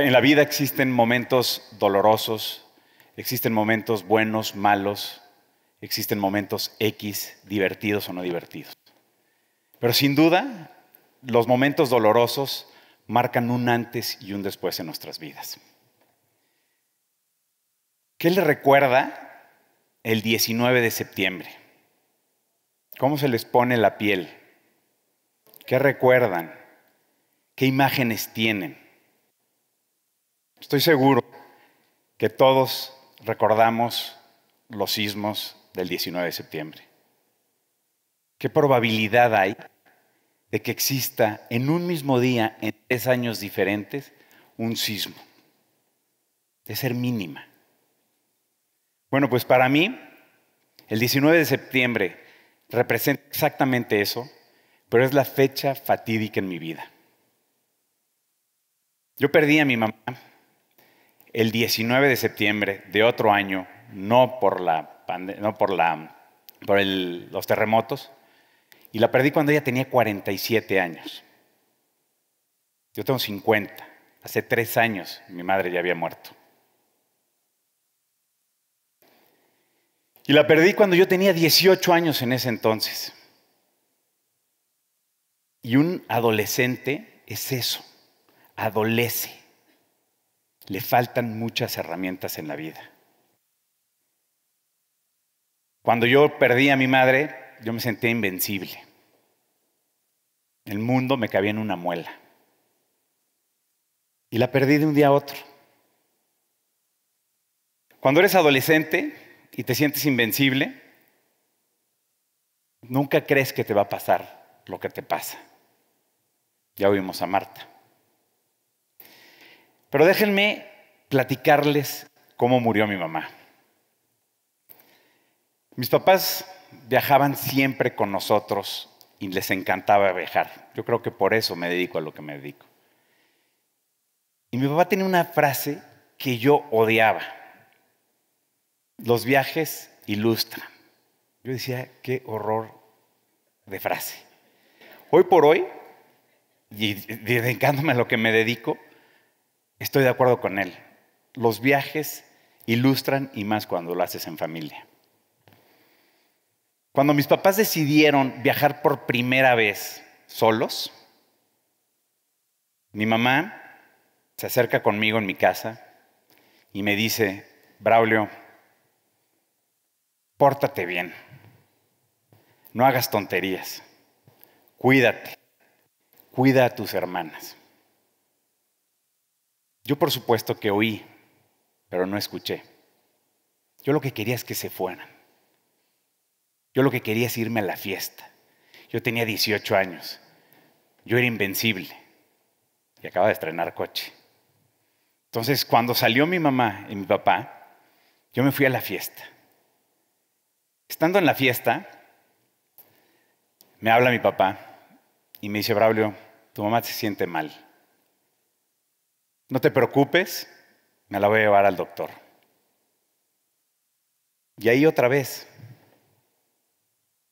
en la vida existen momentos dolorosos, existen momentos buenos, malos, existen momentos X, divertidos o no divertidos. Pero sin duda, los momentos dolorosos marcan un antes y un después en nuestras vidas. ¿Qué le recuerda el 19 de septiembre? ¿Cómo se les pone la piel? ¿Qué recuerdan? ¿Qué imágenes tienen? Estoy seguro que todos recordamos los sismos del 19 de septiembre. ¿Qué probabilidad hay de que exista en un mismo día, en tres años diferentes, un sismo? De ser mínima. Bueno, pues para mí, el 19 de septiembre representa exactamente eso, pero es la fecha fatídica en mi vida. Yo perdí a mi mamá el 19 de septiembre de otro año, no por, la no por, por los terremotos, y la perdí cuando ella tenía 47 años. Yo tengo 50. Hace tres años mi madre ya había muerto. Y la perdí cuando yo tenía 18 años en ese entonces. Y un adolescente es eso, adolece le faltan muchas herramientas en la vida. Cuando yo perdí a mi madre, yo me sentía invencible. El mundo me cabía en una muela. Y la perdí de un día a otro. Cuando eres adolescente y te sientes invencible, nunca crees que te va a pasar lo que te pasa. Ya oímos a Marta. Pero déjenme platicarles cómo murió mi mamá. Mis papás viajaban siempre con nosotros y les encantaba viajar. Yo creo que por eso me dedico a lo que me dedico. Y mi papá tenía una frase que yo odiaba. Los viajes ilustran. Yo decía, qué horror de frase. Hoy por hoy, y dedicándome a lo que me dedico, Estoy de acuerdo con él. Los viajes ilustran y más cuando lo haces en familia. Cuando mis papás decidieron viajar por primera vez solos, mi mamá se acerca conmigo en mi casa y me dice, Braulio, pórtate bien, no hagas tonterías, cuídate, cuida a tus hermanas. Yo por supuesto que oí, pero no escuché. Yo lo que quería es que se fueran. Yo lo que quería es irme a la fiesta. Yo tenía 18 años. Yo era invencible. Y acaba de estrenar coche. Entonces, cuando salió mi mamá y mi papá, yo me fui a la fiesta. Estando en la fiesta, me habla mi papá y me dice, Braulio, tu mamá se siente mal. No te preocupes, me la voy a llevar al doctor. Y ahí otra vez,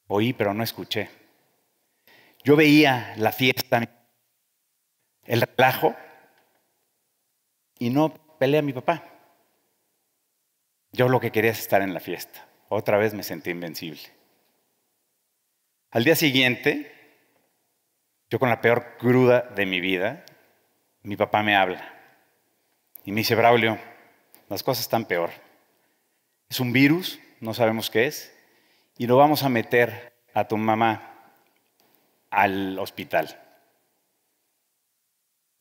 oí pero no escuché. Yo veía la fiesta, el relajo, y no peleé a mi papá. Yo lo que quería es estar en la fiesta. Otra vez me sentí invencible. Al día siguiente, yo con la peor cruda de mi vida, mi papá me habla. Y me dice, Braulio, las cosas están peor. Es un virus, no sabemos qué es, y lo vamos a meter a tu mamá al hospital.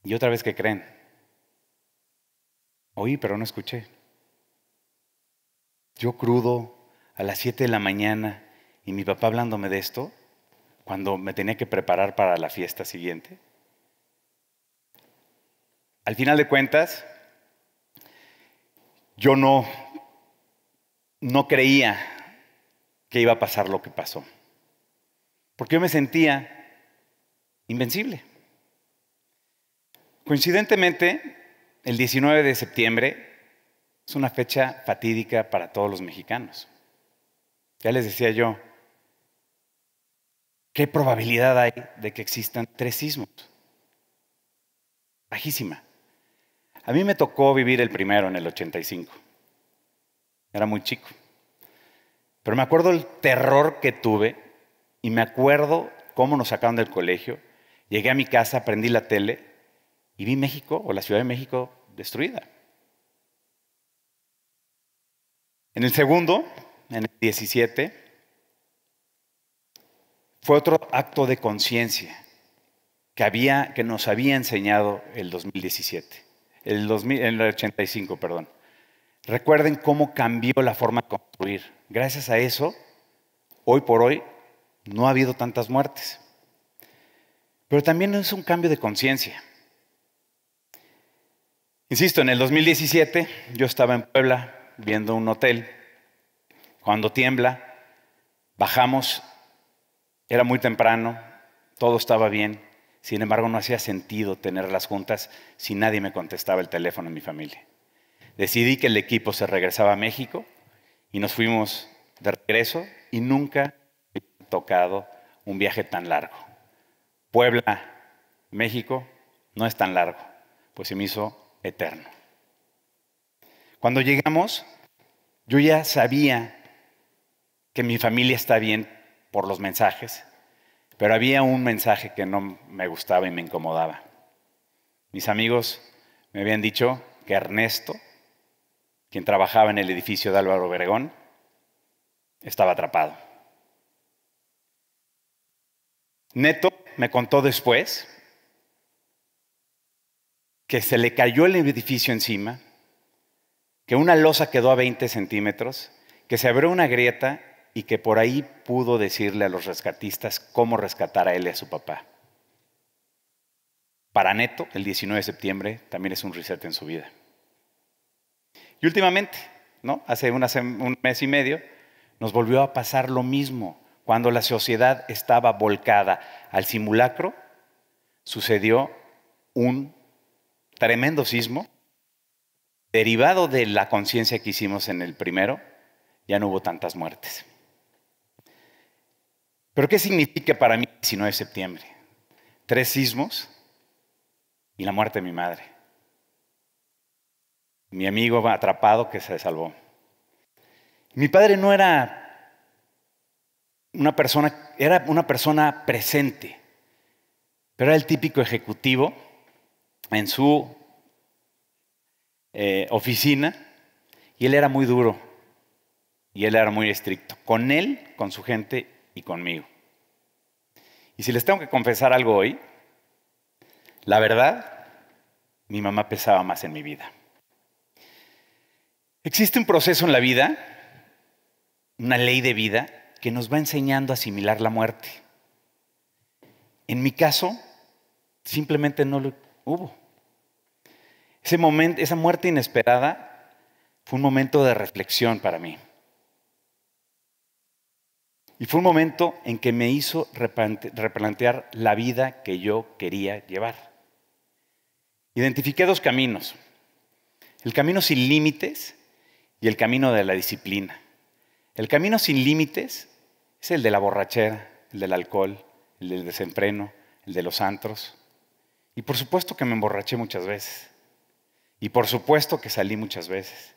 Y otra vez que creen. Oí, pero no escuché. Yo crudo a las 7 de la mañana y mi papá hablándome de esto, cuando me tenía que preparar para la fiesta siguiente. Al final de cuentas, yo no, no creía que iba a pasar lo que pasó. Porque yo me sentía invencible. Coincidentemente, el 19 de septiembre es una fecha fatídica para todos los mexicanos. Ya les decía yo, ¿qué probabilidad hay de que existan tres sismos? Bajísima. A mí me tocó vivir el primero en el 85. Era muy chico. Pero me acuerdo el terror que tuve y me acuerdo cómo nos sacaron del colegio. Llegué a mi casa, prendí la tele y vi México o la Ciudad de México destruida. En el segundo, en el 17, fue otro acto de conciencia que, que nos había enseñado el 2017 el en el 85, perdón. Recuerden cómo cambió la forma de construir. Gracias a eso, hoy por hoy, no ha habido tantas muertes. Pero también es un cambio de conciencia. Insisto, en el 2017 yo estaba en Puebla viendo un hotel. Cuando tiembla, bajamos, era muy temprano, todo estaba bien. Sin embargo, no hacía sentido tener las juntas si nadie me contestaba el teléfono en mi familia. Decidí que el equipo se regresaba a México y nos fuimos de regreso y nunca he tocado un viaje tan largo. Puebla, México, no es tan largo, pues se me hizo eterno. Cuando llegamos, yo ya sabía que mi familia está bien por los mensajes, pero había un mensaje que no me gustaba y me incomodaba. Mis amigos me habían dicho que Ernesto, quien trabajaba en el edificio de Álvaro Obregón, estaba atrapado. Neto me contó después que se le cayó el edificio encima, que una losa quedó a 20 centímetros, que se abrió una grieta y que por ahí pudo decirle a los rescatistas cómo rescatar a él y a su papá. Para Neto, el 19 de septiembre también es un reset en su vida. Y últimamente, ¿no? hace un mes y medio, nos volvió a pasar lo mismo. Cuando la sociedad estaba volcada al simulacro, sucedió un tremendo sismo derivado de la conciencia que hicimos en el primero, ya no hubo tantas muertes. Pero ¿qué significa para mí si 19 de septiembre? Tres sismos y la muerte de mi madre. Mi amigo atrapado que se salvó. Mi padre no era una persona, era una persona presente, pero era el típico ejecutivo en su eh, oficina y él era muy duro y él era muy estricto, con él, con su gente y conmigo. Y si les tengo que confesar algo hoy, la verdad, mi mamá pesaba más en mi vida. Existe un proceso en la vida, una ley de vida, que nos va enseñando a asimilar la muerte. En mi caso, simplemente no lo hubo. Ese momento, esa muerte inesperada fue un momento de reflexión para mí. Y fue un momento en que me hizo replantear la vida que yo quería llevar. Identifiqué dos caminos. El camino sin límites y el camino de la disciplina. El camino sin límites es el de la borrachera, el del alcohol, el del desenfreno, el de los antros. Y por supuesto que me emborraché muchas veces. Y por supuesto que salí muchas veces.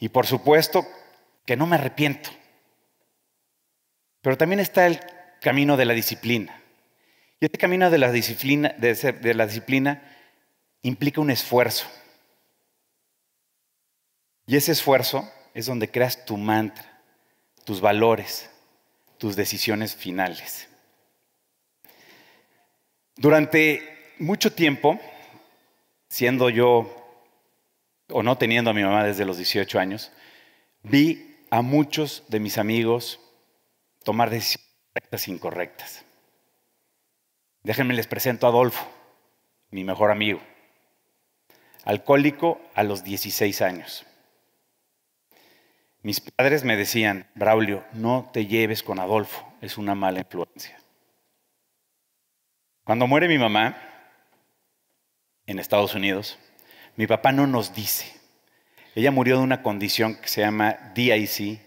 Y por supuesto que no me arrepiento. Pero también está el camino de la disciplina. Y este camino de la disciplina, de la disciplina implica un esfuerzo. Y ese esfuerzo es donde creas tu mantra, tus valores, tus decisiones finales. Durante mucho tiempo, siendo yo o no teniendo a mi mamá desde los 18 años, vi a muchos de mis amigos tomar decisiones correctas incorrectas. Déjenme les presento a Adolfo, mi mejor amigo, alcohólico a los 16 años. Mis padres me decían, Braulio, no te lleves con Adolfo, es una mala influencia. Cuando muere mi mamá, en Estados Unidos, mi papá no nos dice. Ella murió de una condición que se llama DIC,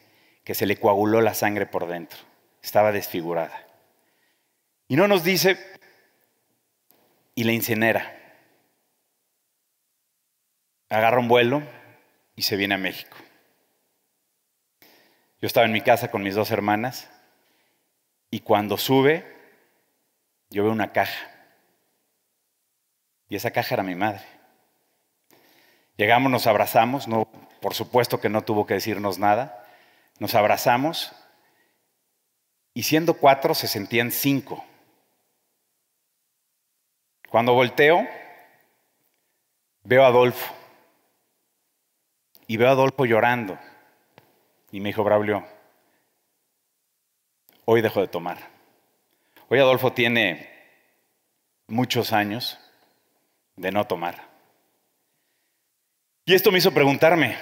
que se le coaguló la sangre por dentro estaba desfigurada. Y no nos dice, y la incinera. Agarra un vuelo y se viene a México. Yo estaba en mi casa con mis dos hermanas y cuando sube, yo veo una caja. Y esa caja era mi madre. Llegamos, nos abrazamos, por supuesto que no tuvo que decirnos nada. Nos abrazamos y siendo cuatro se sentían cinco. Cuando volteo, veo a Adolfo y veo a Adolfo llorando. Y me dijo, Braulio, hoy dejo de tomar. Hoy Adolfo tiene muchos años de no tomar. Y esto me hizo preguntarme,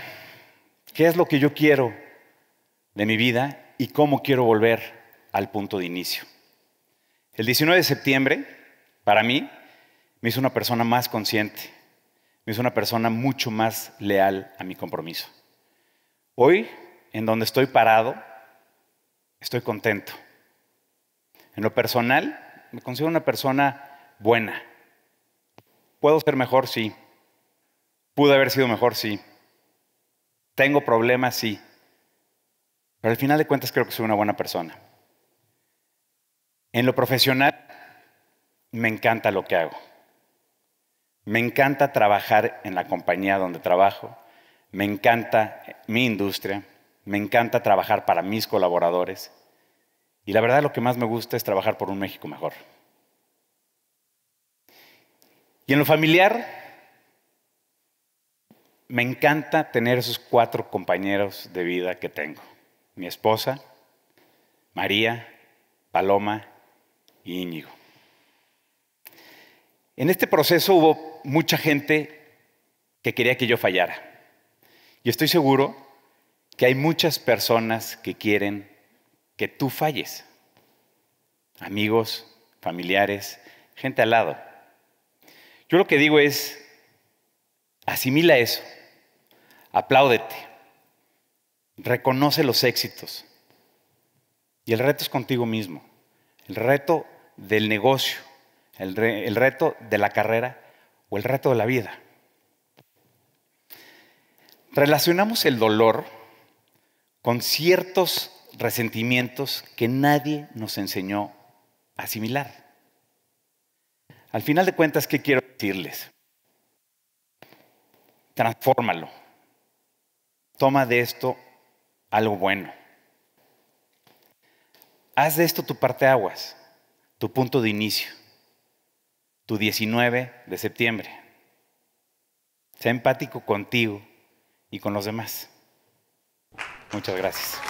¿qué es lo que yo quiero de mi vida y cómo quiero volver al punto de inicio. El 19 de septiembre, para mí, me hizo una persona más consciente, me hizo una persona mucho más leal a mi compromiso. Hoy, en donde estoy parado, estoy contento. En lo personal, me considero una persona buena. ¿Puedo ser mejor? Sí. ¿Pude haber sido mejor? Sí. ¿Tengo problemas? Sí. Pero al final de cuentas creo que soy una buena persona. En lo profesional, me encanta lo que hago. Me encanta trabajar en la compañía donde trabajo. Me encanta eh, mi industria. Me encanta trabajar para mis colaboradores. Y la verdad lo que más me gusta es trabajar por un México mejor. Y en lo familiar, me encanta tener esos cuatro compañeros de vida que tengo. Mi esposa, María, Paloma en este proceso hubo mucha gente que quería que yo fallara. Y estoy seguro que hay muchas personas que quieren que tú falles. Amigos, familiares, gente al lado. Yo lo que digo es, asimila eso, apláudete, reconoce los éxitos. Y el reto es contigo mismo. El reto del negocio, el, reto de la carrera o el reto de la vida. Relacionamos el dolor con ciertos resentimientos que nadie nos enseñó a asimilar. Al final de cuentas, ¿qué quiero decirles? Transfórmalo. Toma de esto algo bueno. Haz de esto tu parte aguas tu punto de inicio, tu 19 de septiembre. Sea empático contigo y con los demás. Muchas gracias.